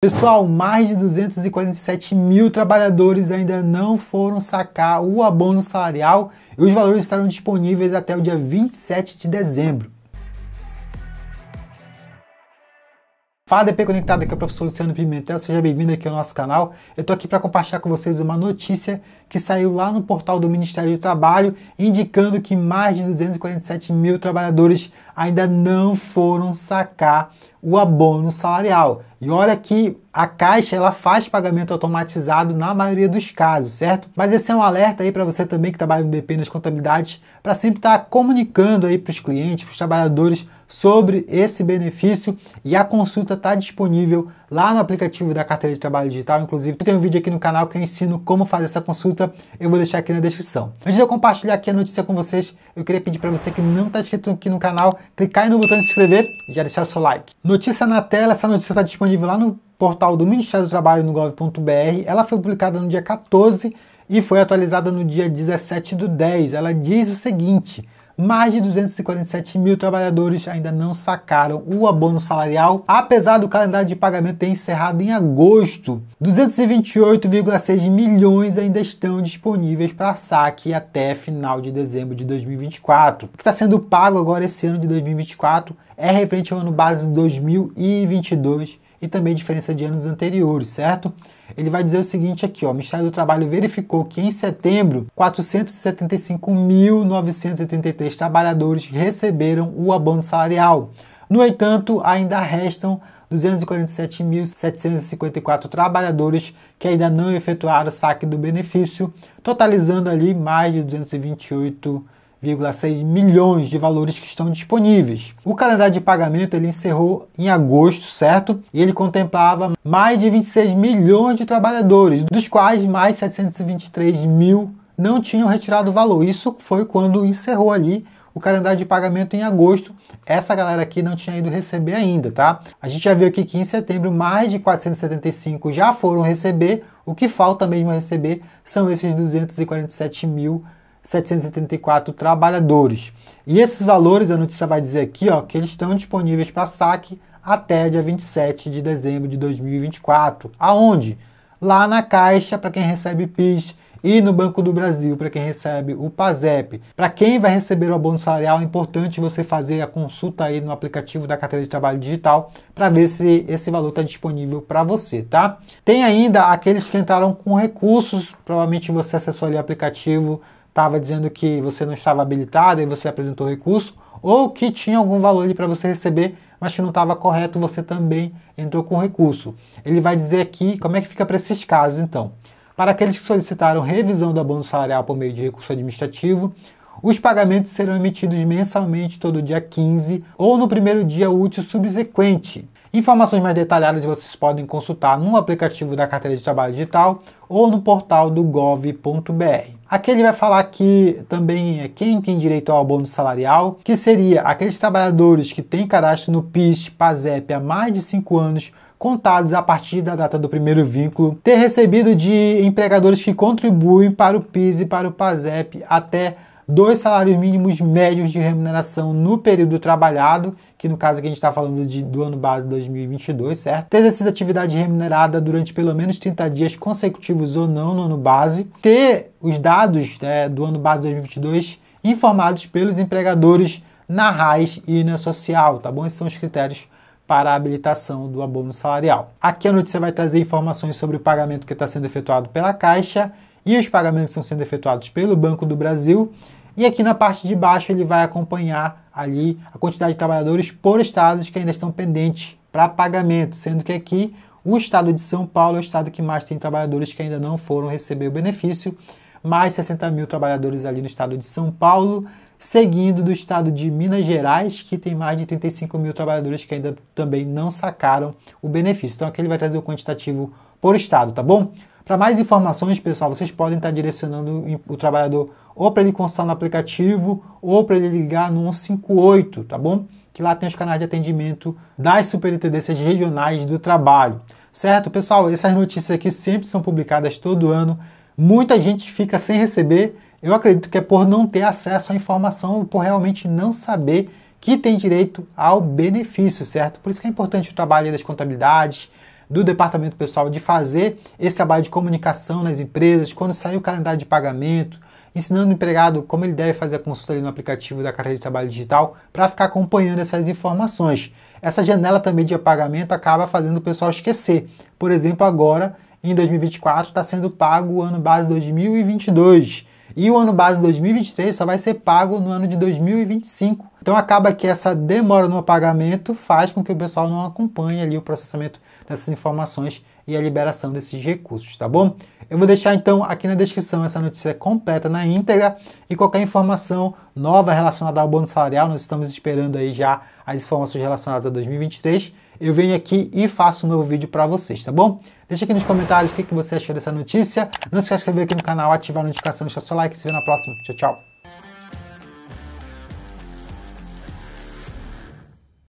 Pessoal, mais de 247 mil trabalhadores ainda não foram sacar o abono salarial e os valores estarão disponíveis até o dia 27 de dezembro. Fala DP Conectado, aqui é o professor Luciano Pimentel, seja bem-vindo aqui ao nosso canal. Eu estou aqui para compartilhar com vocês uma notícia que saiu lá no portal do Ministério do Trabalho, indicando que mais de 247 mil trabalhadores ainda não foram sacar o abono salarial. E olha que a Caixa ela faz pagamento automatizado na maioria dos casos, certo? Mas esse é um alerta aí para você também que trabalha no DP nas contabilidades, para sempre estar tá comunicando aí para os clientes, para os trabalhadores sobre esse benefício e a consulta está disponível lá no aplicativo da carteira de trabalho digital. Inclusive, tem um vídeo aqui no canal que eu ensino como fazer essa consulta. Eu vou deixar aqui na descrição. Antes de eu compartilhar aqui a notícia com vocês, eu queria pedir para você que não está inscrito aqui no canal, clicar aí no botão de se inscrever e já deixar o seu like. Notícia na tela, essa notícia está disponível lá no portal do Ministério do Trabalho no gov.br. Ela foi publicada no dia 14 e foi atualizada no dia 17 do 10. Ela diz o seguinte: mais de 247 mil trabalhadores ainda não sacaram o abono salarial, apesar do calendário de pagamento ter encerrado em agosto. 228,6 milhões ainda estão disponíveis para saque até final de dezembro de 2024. O que está sendo pago agora esse ano de 2024 é referente ao ano base 2022 e também diferença de anos anteriores, certo? Ele vai dizer o seguinte aqui, ó, o Ministério do Trabalho verificou que em setembro 475.933 trabalhadores receberam o abono salarial. No entanto, ainda restam 247.754 trabalhadores que ainda não efetuaram o saque do benefício, totalizando ali mais de 228 1,6 milhões de valores que estão disponíveis. O calendário de pagamento ele encerrou em agosto, certo? E ele contemplava mais de 26 milhões de trabalhadores, dos quais mais 723 mil não tinham retirado o valor. Isso foi quando encerrou ali o calendário de pagamento em agosto. Essa galera aqui não tinha ido receber ainda, tá? A gente já viu aqui que em setembro mais de 475 já foram receber. O que falta mesmo receber são esses 247 mil 734 trabalhadores. E esses valores, a notícia vai dizer aqui, ó, que eles estão disponíveis para saque até dia 27 de dezembro de 2024. Aonde? Lá na Caixa para quem recebe PIS e no Banco do Brasil para quem recebe o PASEP. Para quem vai receber o abono salarial, é importante você fazer a consulta aí no aplicativo da carteira de trabalho digital para ver se esse valor está disponível para você, tá? Tem ainda aqueles que entraram com recursos, provavelmente você acessou ali o aplicativo estava dizendo que você não estava habilitado e você apresentou recurso, ou que tinha algum valor ali para você receber, mas que não estava correto, você também entrou com recurso. Ele vai dizer aqui como é que fica para esses casos, então. Para aqueles que solicitaram revisão do abono salarial por meio de recurso administrativo, os pagamentos serão emitidos mensalmente todo dia 15 ou no primeiro dia útil subsequente. Informações mais detalhadas vocês podem consultar no aplicativo da Carteira de Trabalho Digital ou no portal do gov.br. Aqui ele vai falar que também é quem tem direito ao abono salarial, que seria aqueles trabalhadores que têm cadastro no PIS, PASEP há mais de 5 anos, contados a partir da data do primeiro vínculo, ter recebido de empregadores que contribuem para o PIS e para o PASEP até dois salários mínimos médios de remuneração no período trabalhado, que no caso aqui a gente está falando de, do ano base 2022, certo? Ter exercido atividade remunerada durante pelo menos 30 dias consecutivos ou não no ano base. Ter os dados né, do ano base 2022 informados pelos empregadores na RAIS e na Social, tá bom? Esses são os critérios para a habilitação do abono salarial. Aqui a notícia vai trazer informações sobre o pagamento que está sendo efetuado pela Caixa e os pagamentos estão sendo efetuados pelo Banco do Brasil. E aqui na parte de baixo ele vai acompanhar ali a quantidade de trabalhadores por estados que ainda estão pendentes para pagamento, sendo que aqui o estado de São Paulo é o estado que mais tem trabalhadores que ainda não foram receber o benefício, mais 60 mil trabalhadores ali no estado de São Paulo, seguindo do estado de Minas Gerais, que tem mais de 35 mil trabalhadores que ainda também não sacaram o benefício. Então aqui ele vai trazer o quantitativo por estado, tá bom? Para mais informações, pessoal, vocês podem estar direcionando o trabalhador ou para ele consultar no aplicativo ou para ele ligar no 158, tá bom? Que lá tem os canais de atendimento das superintendências regionais do trabalho. Certo, pessoal? Essas notícias aqui sempre são publicadas todo ano. Muita gente fica sem receber. Eu acredito que é por não ter acesso à informação, por realmente não saber que tem direito ao benefício, certo? Por isso que é importante o trabalho das contabilidades, do departamento pessoal de fazer esse trabalho de comunicação nas empresas, quando sair o calendário de pagamento, ensinando o empregado como ele deve fazer a consulta no aplicativo da carteira de trabalho digital para ficar acompanhando essas informações. Essa janela também de pagamento acaba fazendo o pessoal esquecer. Por exemplo, agora em 2024 está sendo pago o ano base 2022 e o ano base 2023 só vai ser pago no ano de 2025. Então acaba que essa demora no pagamento faz com que o pessoal não acompanhe ali o processamento dessas informações e a liberação desses recursos, tá bom? Eu vou deixar então aqui na descrição essa notícia completa na íntegra e qualquer informação nova relacionada ao bônus salarial, nós estamos esperando aí já as informações relacionadas a 2023. Eu venho aqui e faço um novo vídeo para vocês, tá bom? Deixa aqui nos comentários o que, você achou dessa notícia. Não se de inscrever aqui no canal, ativar a notificação, deixar seu like. Se vê na próxima. Tchau, tchau.